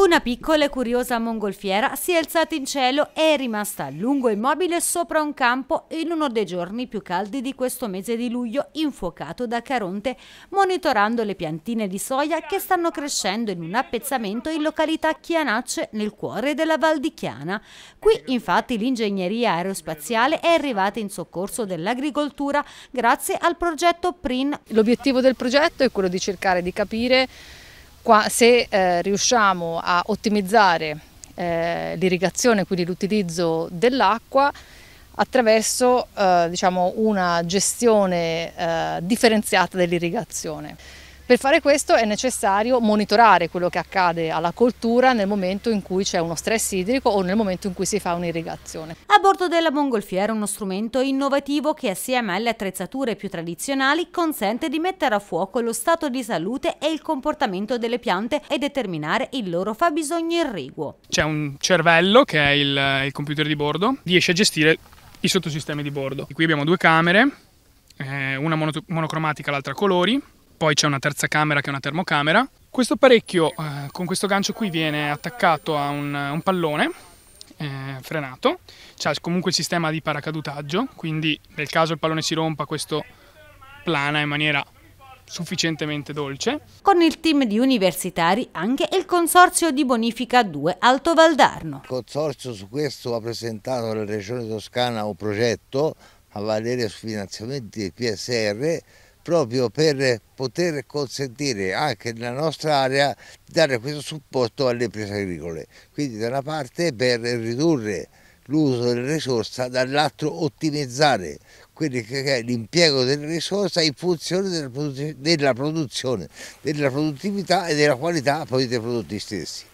Una piccola e curiosa mongolfiera si è alzata in cielo e è rimasta a lungo immobile sopra un campo in uno dei giorni più caldi di questo mese di luglio, infuocato da Caronte, monitorando le piantine di soia che stanno crescendo in un appezzamento in località Chianacce, nel cuore della Val di Chiana. Qui, infatti, l'ingegneria aerospaziale è arrivata in soccorso dell'agricoltura grazie al progetto PRIN. L'obiettivo del progetto è quello di cercare di capire se eh, riusciamo a ottimizzare eh, l'irrigazione, quindi l'utilizzo dell'acqua, attraverso eh, diciamo, una gestione eh, differenziata dell'irrigazione. Per fare questo è necessario monitorare quello che accade alla coltura nel momento in cui c'è uno stress idrico o nel momento in cui si fa un'irrigazione. A bordo della mongolfiera uno strumento innovativo che assieme alle attrezzature più tradizionali consente di mettere a fuoco lo stato di salute e il comportamento delle piante e determinare il loro fabbisogno irriguo. C'è un cervello che è il, il computer di bordo, riesce a gestire i sottosistemi di bordo. Qui abbiamo due camere, eh, una monocromatica, l'altra colori, poi c'è una terza camera che è una termocamera. Questo apparecchio eh, con questo gancio qui viene attaccato a un, un pallone eh, frenato, c'è comunque il sistema di paracadutaggio, quindi nel caso il pallone si rompa questo plana in maniera sufficientemente dolce. Con il team di universitari anche il Consorzio di Bonifica 2 Alto Valdarno. Il Consorzio su questo ha presentato alla Regione Toscana un progetto a valere su finanziamenti del PSR proprio per poter consentire anche nella nostra area di dare questo supporto alle imprese agricole. Quindi da una parte per ridurre l'uso della risorsa, dall'altro ottimizzare l'impiego della risorsa in funzione della, produzione, della produttività e della qualità poi dei prodotti stessi.